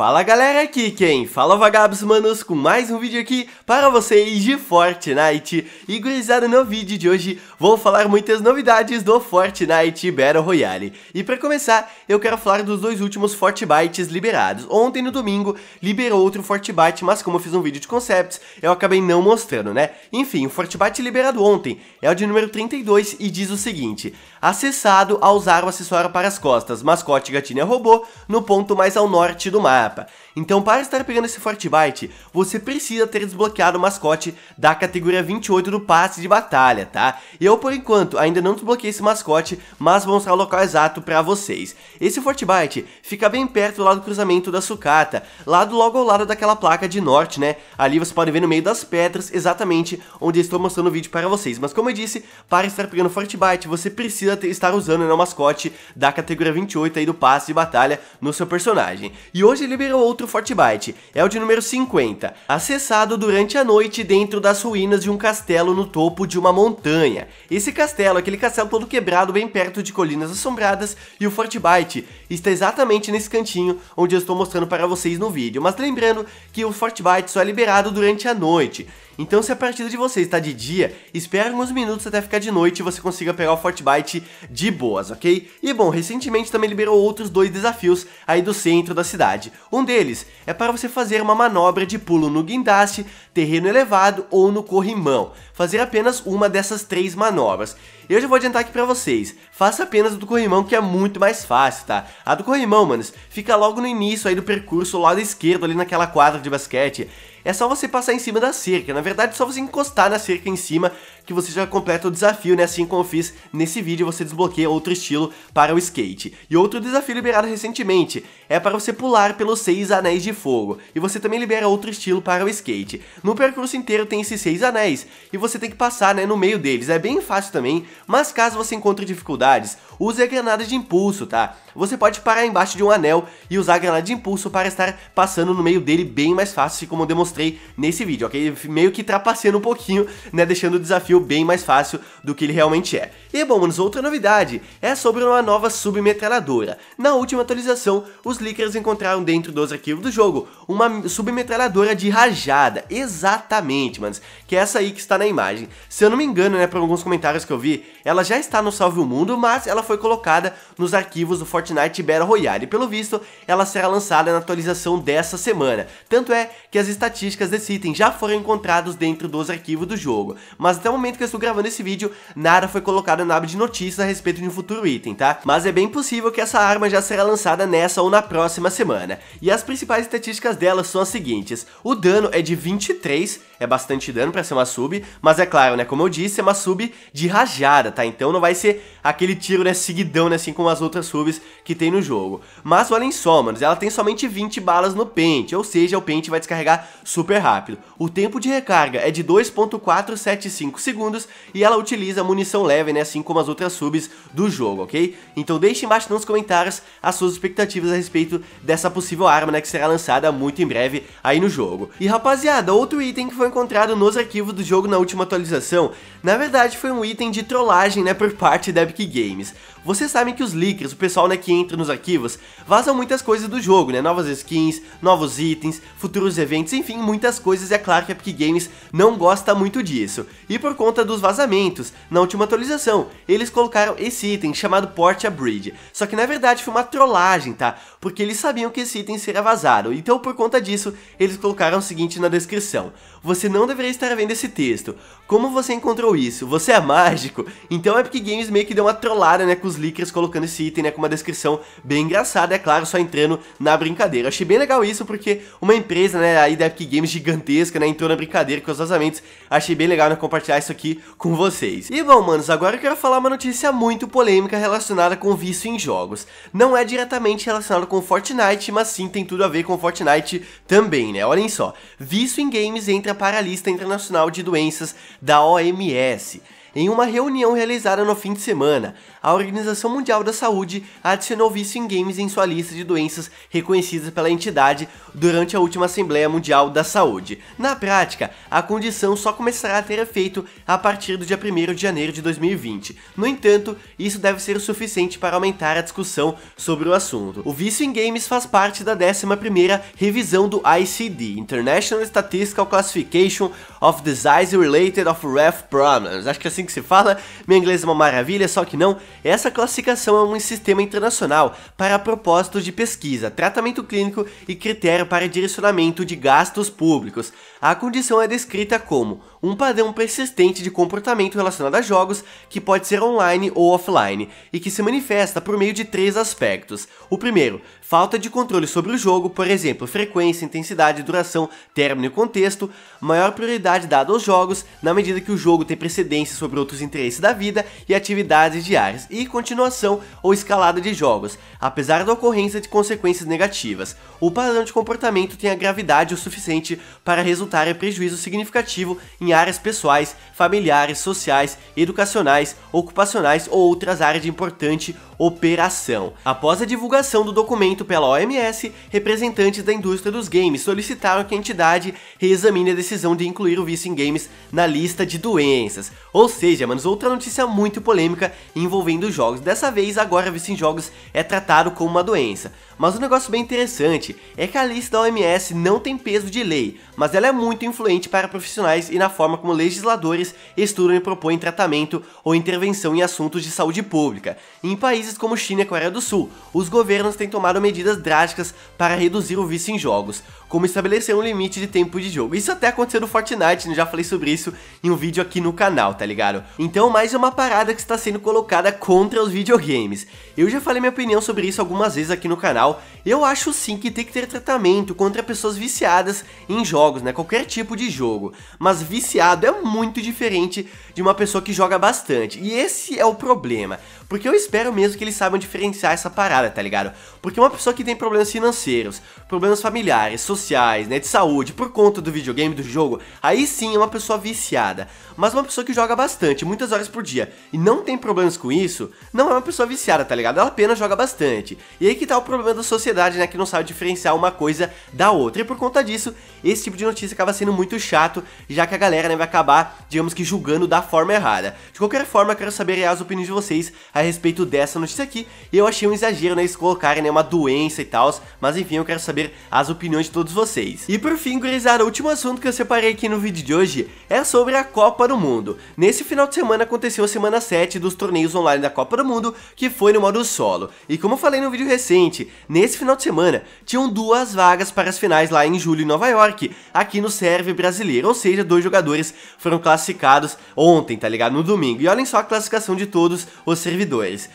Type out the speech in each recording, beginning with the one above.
Fala galera aqui quem? Fala vagabos manos com mais um vídeo aqui para vocês de Fortnite E gurizada no vídeo de hoje vou falar muitas novidades do Fortnite Battle Royale E para começar eu quero falar dos dois últimos Fortbytes liberados Ontem no domingo liberou outro Fortbyte, mas como eu fiz um vídeo de concepts eu acabei não mostrando né Enfim, o Fortbyte liberado ontem é o de número 32 e diz o seguinte Acessado ao usar o acessório para as costas, mascote gatinha robô no ponto mais ao norte do mar. Então para estar pegando esse Fortnite, você precisa ter desbloqueado o mascote da categoria 28 do passe de batalha, tá? Eu por enquanto ainda não desbloqueei esse mascote, mas vou mostrar o local exato pra vocês. Esse Fortnite fica bem perto lá do cruzamento da sucata, lado logo ao lado daquela placa de norte, né? Ali você pode ver no meio das pedras exatamente onde eu estou mostrando o vídeo para vocês. Mas como eu disse, para estar pegando Fortnite, você precisa ter, estar usando né, o mascote da categoria 28 aí do passe de batalha no seu personagem. E hoje ele liberou outro Fortnite, é o de número 50, acessado durante a noite dentro das ruínas de um castelo no topo de uma montanha. Esse castelo, aquele castelo todo quebrado bem perto de colinas assombradas, e o Fortnite está exatamente nesse cantinho onde eu estou mostrando para vocês no vídeo. Mas lembrando que o Fortnite só é liberado durante a noite. Então se a partida de vocês está de dia, espere alguns minutos até ficar de noite e você consiga pegar o Fortnite de boas, ok? E bom, recentemente também liberou outros dois desafios aí do centro da cidade. Um deles é para você fazer uma manobra de pulo no guindaste, terreno elevado ou no corrimão. Fazer apenas uma dessas três manobras. Eu já vou adiantar aqui pra vocês, faça apenas do corrimão que é muito mais fácil, tá? A do corrimão, manos, fica logo no início aí do percurso, lado esquerdo ali naquela quadra de basquete é só você passar em cima da cerca. Na verdade, é só você encostar na cerca em cima que você já completa o desafio, né? Assim como eu fiz nesse vídeo, você desbloqueia outro estilo para o skate. E outro desafio liberado recentemente é para você pular pelos seis anéis de fogo. E você também libera outro estilo para o skate. No percurso inteiro tem esses seis anéis e você tem que passar, né, no meio deles. É bem fácil também, mas caso você encontre dificuldades, use a granada de impulso, tá? Você pode parar embaixo de um anel e usar a granada de impulso para estar passando no meio dele bem mais fácil, assim como eu demonstrei nesse vídeo, ok? Meio que trapaceando um pouquinho, né, deixando o desafio bem mais fácil do que ele realmente é. E bom, manos, outra novidade é sobre uma nova submetralhadora. Na última atualização, os leakers encontraram dentro dos arquivos do jogo uma submetralhadora de rajada. Exatamente, manos, que é essa aí que está na imagem. Se eu não me engano, né, por alguns comentários que eu vi, ela já está no Salve o Mundo, mas ela foi colocada nos arquivos do Fortnite Battle Royale. E pelo visto, ela será lançada na atualização dessa semana. Tanto é que as estatísticas desse item já foram encontrados dentro dos arquivos do jogo. Mas até o momento que eu estou gravando esse vídeo, nada foi colocado na aba de notícias a respeito de um futuro item, tá? Mas é bem possível que essa arma já será lançada nessa ou na próxima semana. E as principais estatísticas dela são as seguintes. O dano é de 23, é bastante dano para ser uma sub, mas é claro, né, como eu disse, é uma sub de rajada, tá? Então não vai ser aquele tiro, né, seguidão, né, assim como as outras subs que tem no jogo. Mas olhem só, manos, ela tem somente 20 balas no pente, ou seja, o pente vai descarregar super rápido. O tempo de recarga é de 2.475 segundos e ela utiliza munição leve, né, assim como as outras subs do jogo, ok? Então deixe embaixo nos comentários as suas expectativas a respeito dessa possível arma, né, que será lançada muito em breve aí no jogo. E rapaziada, outro item que foi encontrado nos arquivos do jogo na última atualização, na verdade foi um item de trollagem, né, por parte da Epic Games. Vocês sabem que os leakers, o pessoal né, que entra nos arquivos, vazam muitas coisas do jogo, né? Novas skins, novos itens, futuros eventos, enfim, muitas coisas. E é claro que a Epic Games não gosta muito disso. E por conta dos vazamentos, na última atualização, eles colocaram esse item chamado Port a Bridge. Só que na verdade foi uma trollagem, tá? Porque eles sabiam que esse item seria vazado. Então por conta disso, eles colocaram o seguinte na descrição. Você não deveria estar vendo esse texto. Como você encontrou isso? Você é mágico? Então a Epic Games meio que deu uma trollada, né, com os leakers colocando esse item, né, com uma descrição bem engraçada, é claro, só entrando na brincadeira. Eu achei bem legal isso porque uma empresa, né, aí da Epic Games gigantesca, né, entrou na brincadeira com os vazamentos. Achei bem legal, né, compartilhar isso aqui com vocês. E bom, manos, agora que quero falar uma notícia muito polêmica relacionada com vício em jogos. Não é diretamente relacionado com Fortnite, mas sim tem tudo a ver com Fortnite também, né? Olhem só, vício em games entra para a lista internacional de doenças da OMS. Em uma reunião realizada no fim de semana, a Organização Mundial da Saúde adicionou vício em games em sua lista de doenças reconhecidas pela entidade durante a última Assembleia Mundial da Saúde. Na prática, a condição só começará a ter efeito a partir do dia 1 de janeiro de 2020. No entanto, isso deve ser o suficiente para aumentar a discussão sobre o assunto. O vício em games faz parte da 11ª revisão do ICD, International Statistical Classification of Disease Related of Health Problems. Acho que assim assim que se fala, meu inglês é uma maravilha, só que não, essa classificação é um sistema internacional para propósitos de pesquisa, tratamento clínico e critério para direcionamento de gastos públicos. A condição é descrita como um padrão persistente de comportamento relacionado a jogos que pode ser online ou offline e que se manifesta por meio de três aspectos. O primeiro, falta de controle sobre o jogo, por exemplo, frequência, intensidade, duração, término e contexto, maior prioridade dada aos jogos na medida que o jogo tem precedência sobre outros interesses da vida e atividades diárias e continuação ou escalada de jogos, apesar da ocorrência de consequências negativas. O padrão de comportamento tem a gravidade o suficiente para resultar em prejuízo significativo em áreas pessoais, familiares, sociais, educacionais, ocupacionais ou outras áreas de importante operação. Após a divulgação do documento pela OMS, representantes da indústria dos games solicitaram que a entidade reexamine a decisão de incluir o vício em games na lista de doenças. Ou seja, manos, outra notícia muito polêmica envolvendo jogos. Dessa vez, agora o vício em jogos é tratado como uma doença. Mas um negócio bem interessante é que a lista da OMS não tem peso de lei, mas ela é muito influente para profissionais e na forma como legisladores estudam e propõem tratamento ou intervenção em assuntos de saúde pública. Em países como China e Coreia do Sul, os governos têm tomado medidas drásticas para reduzir o vício em jogos, como estabelecer um limite de tempo de jogo. Isso até aconteceu no Fortnite, né? já falei sobre isso em um vídeo aqui no canal, tá ligado? Então, mais uma parada que está sendo colocada contra os videogames. Eu já falei minha opinião sobre isso algumas vezes aqui no canal. Eu acho sim que tem que ter tratamento contra pessoas viciadas em jogos, né? Qualquer tipo de jogo. Mas vício viciado é muito diferente de uma pessoa que joga bastante. E esse é o problema. Porque eu espero mesmo que eles saibam diferenciar essa parada, tá ligado? Porque uma pessoa que tem problemas financeiros, problemas familiares, sociais, né, de saúde, por conta do videogame, do jogo, aí sim é uma pessoa viciada. Mas uma pessoa que joga bastante, muitas horas por dia, e não tem problemas com isso, não é uma pessoa viciada, tá ligado? Ela apenas joga bastante. E aí que tá o problema da sociedade, né, que não sabe diferenciar uma coisa da outra. E por conta disso, esse tipo de notícia acaba sendo muito chato, já que a galera né, vai acabar, digamos que, julgando da forma errada. De qualquer forma, quero saber as opiniões de vocês a a respeito dessa notícia aqui. E eu achei um exagero, né, eles colocarem, né, uma doença e tal, mas enfim, eu quero saber as opiniões de todos vocês. E por fim, gurizada, o último assunto que eu separei aqui no vídeo de hoje é sobre a Copa do Mundo. Nesse final de semana aconteceu a semana 7 dos torneios online da Copa do Mundo, que foi no modo solo. E como eu falei no vídeo recente, nesse final de semana tinham duas vagas para as finais lá em julho em Nova York, aqui no serve brasileiro, ou seja, dois jogadores foram classificados ontem, tá ligado? No domingo. E olhem só a classificação de todos os servidores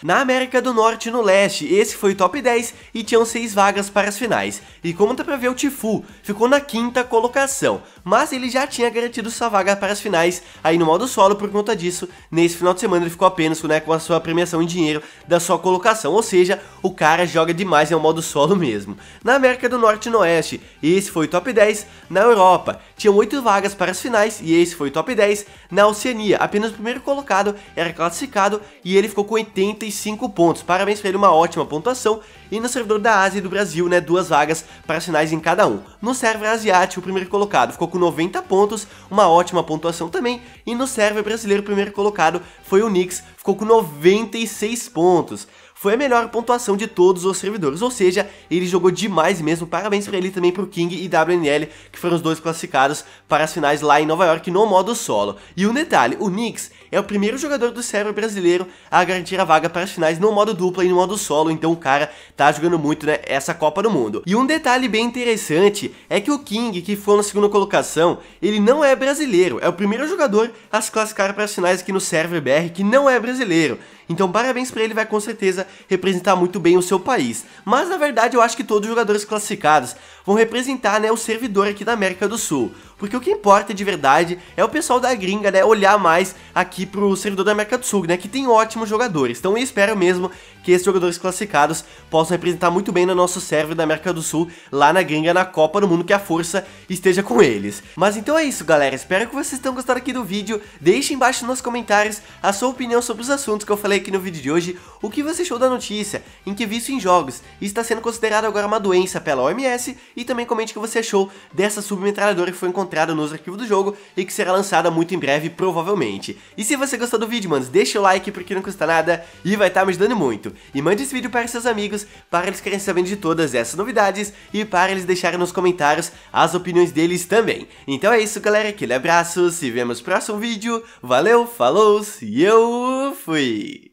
na América do Norte e no Leste, esse foi o top 10 e tinham 6 vagas para as finais. E como dá pra ver, o Tifu ficou na quinta colocação, mas ele já tinha garantido sua vaga para as finais aí no modo solo por conta disso. Nesse final de semana ele ficou apenas né, com a sua premiação em dinheiro da sua colocação, ou seja, o cara joga demais em é um modo solo mesmo. Na América do Norte e no Oeste, esse foi o top 10. Na Europa, tinham 8 vagas para as finais e esse foi o top 10. Na Oceania, apenas o primeiro colocado era classificado e ele ficou com 85 pontos. Parabéns para ele, uma ótima pontuação. E no servidor da Ásia e do Brasil, né, duas vagas para sinais em cada um. No server asiático, o primeiro colocado ficou com 90 pontos, uma ótima pontuação também. E no server brasileiro, o primeiro colocado foi o Nix, ficou com 96 pontos foi a melhor pontuação de todos os servidores, ou seja, ele jogou demais mesmo, parabéns para ele também para o King e WNL, que foram os dois classificados para as finais lá em Nova York no modo solo. E um detalhe, o Nyx é o primeiro jogador do server brasileiro a garantir a vaga para as finais no modo dupla e no modo solo, então o cara tá jogando muito né, essa Copa do Mundo. E um detalhe bem interessante é que o King, que foi na segunda colocação, ele não é brasileiro, é o primeiro jogador a se classificar para as finais aqui no server BR que não é brasileiro. Então parabéns para ele, vai com certeza representar muito bem o seu país. Mas na verdade eu acho que todos os jogadores classificados vão representar né, o servidor aqui da América do Sul. Porque o que importa de verdade é o pessoal da gringa, né, olhar mais aqui pro servidor da América do Sul, né, que tem ótimos jogadores. Então eu espero mesmo que esses jogadores classificados possam representar muito bem no nosso server da América do Sul, lá na gringa, na Copa do Mundo, que a força esteja com eles. Mas então é isso, galera. Espero que vocês tenham gostado aqui do vídeo. Deixe embaixo nos comentários a sua opinião sobre os assuntos que eu falei aqui no vídeo de hoje, o que você achou da notícia, em que visto em jogos está sendo considerado agora uma doença pela OMS e também comente o que você achou dessa submetralhadora que foi encontrada nos arquivos do jogo e que será lançada muito em breve, provavelmente. E se você gostou do vídeo, mano, deixa o like porque não custa nada e vai estar tá me ajudando muito. E mande esse vídeo para seus amigos, para eles querem saber de todas essas novidades e para eles deixarem nos comentários as opiniões deles também. Então é isso, galera, aquele abraço, se vemos no próximo vídeo, valeu, falou e eu fui!